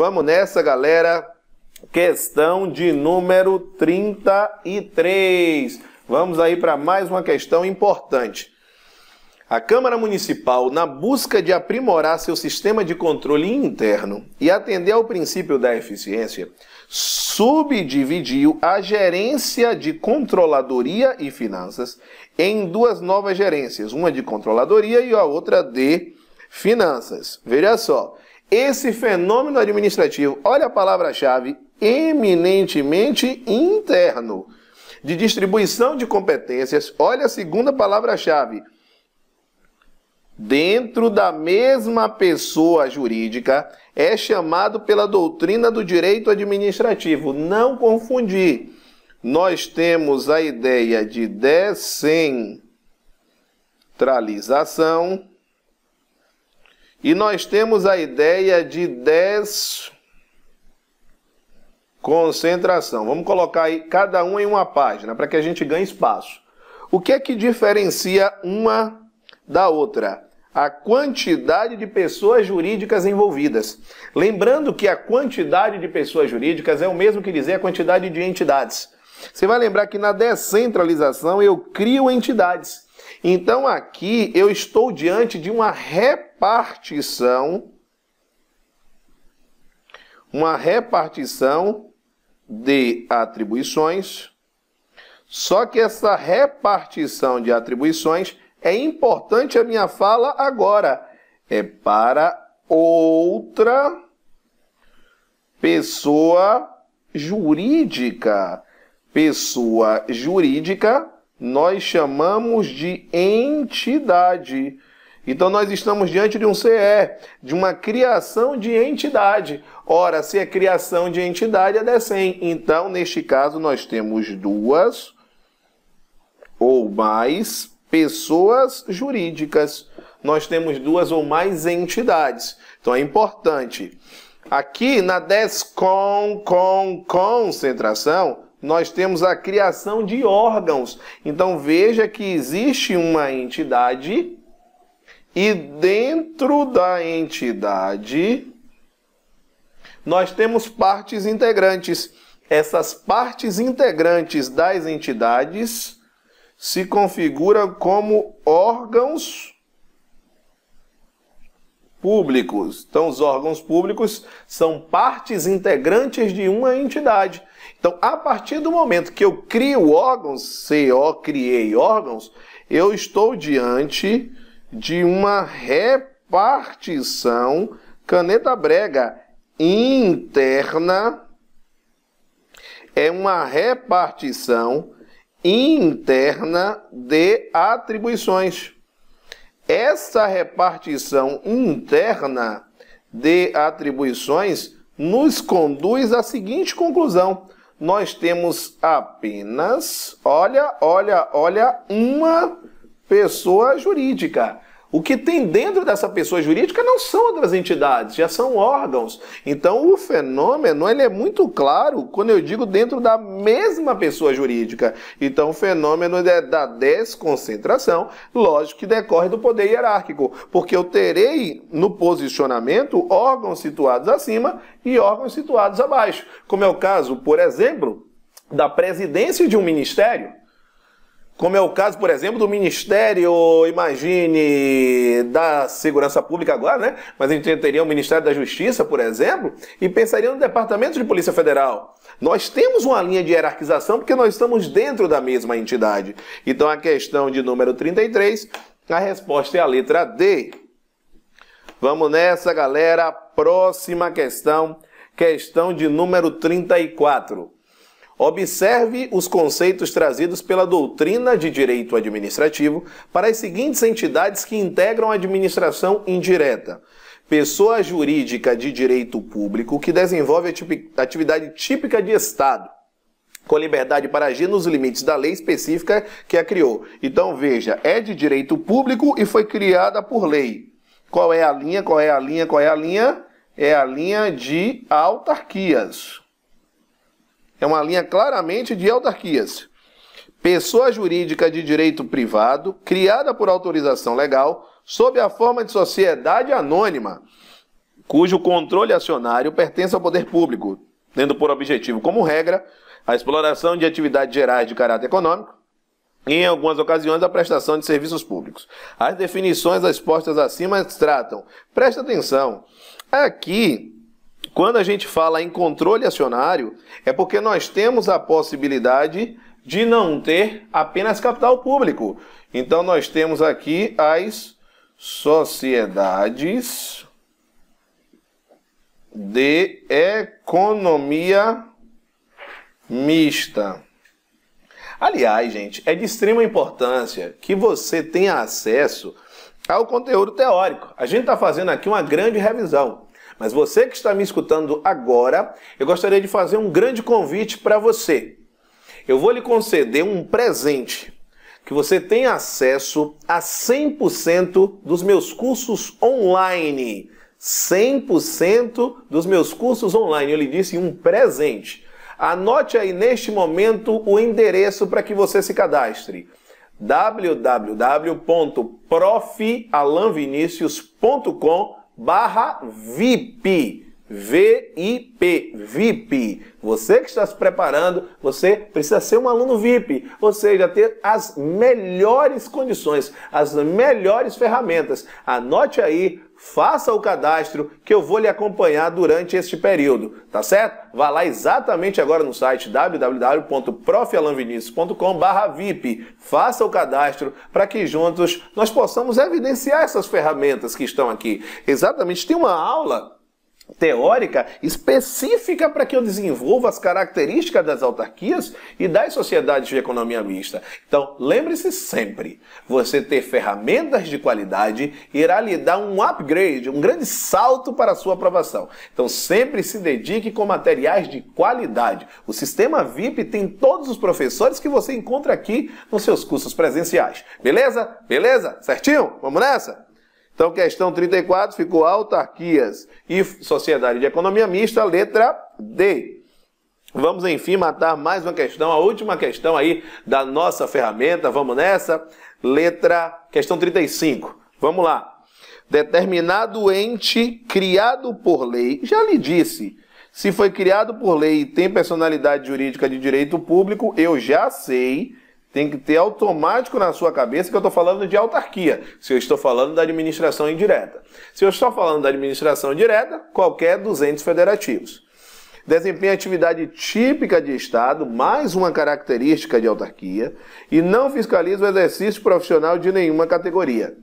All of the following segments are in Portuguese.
Vamos nessa, galera. Questão de número 33. Vamos aí para mais uma questão importante. A Câmara Municipal, na busca de aprimorar seu sistema de controle interno e atender ao princípio da eficiência, subdividiu a gerência de controladoria e finanças em duas novas gerências, uma de controladoria e a outra de finanças. Veja só, esse fenômeno administrativo, olha a palavra-chave, eminentemente interno, de distribuição de competências, olha a segunda palavra-chave, dentro da mesma pessoa jurídica, é chamado pela doutrina do direito administrativo. Não confundir. Nós temos a ideia de descentralização e nós temos a ideia de desconcentração. Vamos colocar aí cada um em uma página para que a gente ganhe espaço. O que é que diferencia uma da outra? A quantidade de pessoas jurídicas envolvidas. Lembrando que a quantidade de pessoas jurídicas é o mesmo que dizer a quantidade de entidades. Você vai lembrar que na descentralização eu crio entidades. Então aqui eu estou diante de uma representação repartição uma repartição de atribuições. Só que essa repartição de atribuições é importante a minha fala agora. É para outra pessoa jurídica. Pessoa jurídica nós chamamos de entidade. Então nós estamos diante de um CE, de uma criação de entidade. Ora, se é criação de entidade, é decem. Então, neste caso, nós temos duas ou mais pessoas jurídicas. Nós temos duas ou mais entidades. Então é importante. Aqui na descon com concentração, nós temos a criação de órgãos. Então veja que existe uma entidade e dentro da entidade, nós temos partes integrantes. Essas partes integrantes das entidades se configuram como órgãos públicos. Então, os órgãos públicos são partes integrantes de uma entidade. Então, a partir do momento que eu crio órgãos, CO, criei órgãos, eu estou diante de uma repartição caneta brega interna é uma repartição interna de atribuições. Essa repartição interna de atribuições nos conduz à seguinte conclusão: nós temos apenas, olha, olha, olha, uma pessoa jurídica. O que tem dentro dessa pessoa jurídica não são outras entidades, já são órgãos. Então o fenômeno ele é muito claro quando eu digo dentro da mesma pessoa jurídica. Então o fenômeno é da desconcentração, lógico que decorre do poder hierárquico, porque eu terei no posicionamento órgãos situados acima e órgãos situados abaixo, como é o caso, por exemplo, da presidência de um ministério como é o caso, por exemplo, do Ministério, imagine, da Segurança Pública agora, né? Mas a gente teria o Ministério da Justiça, por exemplo, e pensaria no Departamento de Polícia Federal. Nós temos uma linha de hierarquização porque nós estamos dentro da mesma entidade. Então, a questão de número 33, a resposta é a letra D. Vamos nessa, galera. Próxima questão, questão de número 34. Observe os conceitos trazidos pela doutrina de direito administrativo para as seguintes entidades que integram a administração indireta: pessoa jurídica de direito público que desenvolve atividade típica de Estado, com liberdade para agir nos limites da lei específica que a criou. Então veja, é de direito público e foi criada por lei. Qual é a linha? Qual é a linha? Qual é a linha? É a linha de autarquias é uma linha claramente de autarquias. Pessoa jurídica de direito privado, criada por autorização legal, sob a forma de sociedade anônima, cujo controle acionário pertence ao poder público, tendo por objetivo, como regra, a exploração de atividades gerais de caráter econômico e, em algumas ocasiões, a prestação de serviços públicos. As definições expostas acima tratam. Presta atenção. Aqui quando a gente fala em controle acionário, é porque nós temos a possibilidade de não ter apenas capital público. Então nós temos aqui as sociedades de economia mista. Aliás, gente, é de extrema importância que você tenha acesso ao conteúdo teórico. A gente está fazendo aqui uma grande revisão. Mas você que está me escutando agora, eu gostaria de fazer um grande convite para você. Eu vou lhe conceder um presente que você tem acesso a 100% dos meus cursos online. 100% dos meus cursos online. Eu lhe disse um presente. Anote aí neste momento o endereço para que você se cadastre www.profalanvinicius.com.br barra VIP. VIP, VIP. Você que está se preparando, você precisa ser um aluno VIP, ou seja, ter as melhores condições, as melhores ferramentas. Anote aí, faça o cadastro que eu vou lhe acompanhar durante este período, tá certo? Vá lá exatamente agora no site www.profalanvinicius.com/vip. Faça o cadastro para que juntos nós possamos evidenciar essas ferramentas que estão aqui. Exatamente, tem uma aula teórica específica para que eu desenvolva as características das autarquias e das sociedades de economia mista. Então, lembre-se sempre, você ter ferramentas de qualidade irá lhe dar um upgrade, um grande salto para a sua aprovação. Então, sempre se dedique com materiais de qualidade. O sistema VIP tem todos os professores que você encontra aqui nos seus cursos presenciais. Beleza? Beleza? Certinho? Vamos nessa? Então, questão 34 ficou autarquias e sociedade de economia mista, letra D. Vamos, enfim, matar mais uma questão, a última questão aí da nossa ferramenta. Vamos nessa? Letra, questão 35. Vamos lá. Determinado ente criado por lei, já lhe disse, se foi criado por lei e tem personalidade jurídica de direito público, eu já sei tem que ter automático na sua cabeça que eu estou falando de autarquia, se eu estou falando da administração indireta. Se eu estou falando da administração direta, qualquer entes federativos. Desempenha atividade típica de Estado, mais uma característica de autarquia, e não fiscaliza o exercício profissional de nenhuma categoria.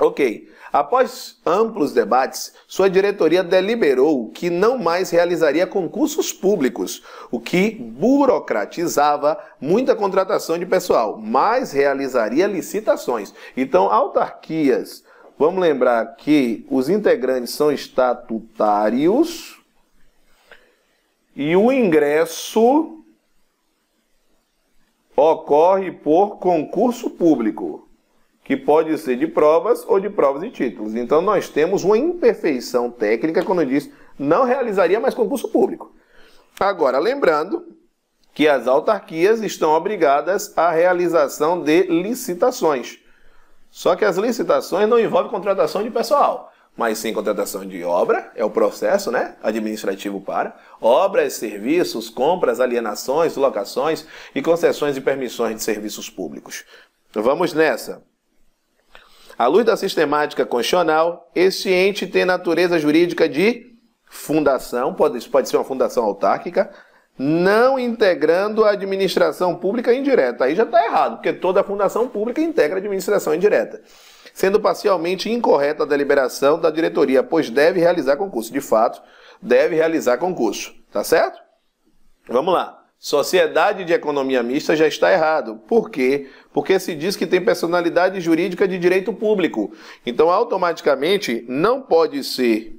Ok. Após amplos debates, sua diretoria deliberou que não mais realizaria concursos públicos, o que burocratizava muita contratação de pessoal, mas realizaria licitações. Então, autarquias, vamos lembrar que os integrantes são estatutários e o ingresso ocorre por concurso público que pode ser de provas ou de provas e títulos. Então nós temos uma imperfeição técnica quando eu disse não realizaria mais concurso público. Agora, lembrando que as autarquias estão obrigadas à realização de licitações. Só que as licitações não envolvem contratação de pessoal, mas sim contratação de obra, é o processo né, administrativo para, obras, serviços, compras, alienações, locações e concessões e permissões de serviços públicos. Vamos nessa. À luz da sistemática constitucional, este ente tem natureza jurídica de fundação, pode, pode ser uma fundação autárquica, não integrando a administração pública indireta. Aí já está errado, porque toda fundação pública integra a administração indireta. Sendo parcialmente incorreta a deliberação da diretoria, pois deve realizar concurso. De fato, deve realizar concurso. Tá certo? Vamos lá. Sociedade de economia mista já está errado. Por quê? Porque se diz que tem personalidade jurídica de direito público. Então, automaticamente, não pode ser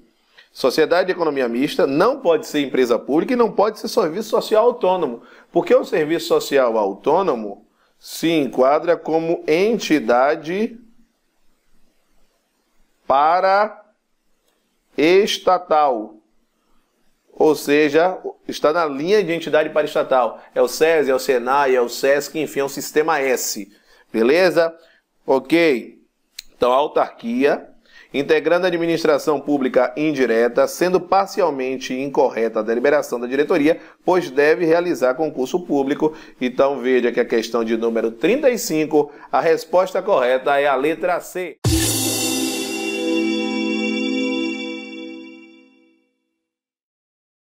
sociedade de economia mista, não pode ser empresa pública e não pode ser serviço social autônomo. Porque o serviço social autônomo se enquadra como entidade para estatal ou seja, está na linha de entidade paraestatal. É o SESI, é o SENAI, é o SESC, enfim, é um sistema S. Beleza? Ok. Então, autarquia, integrando a administração pública indireta, sendo parcialmente incorreta a deliberação da diretoria, pois deve realizar concurso público. Então, veja que a questão de número 35, a resposta correta é a letra C.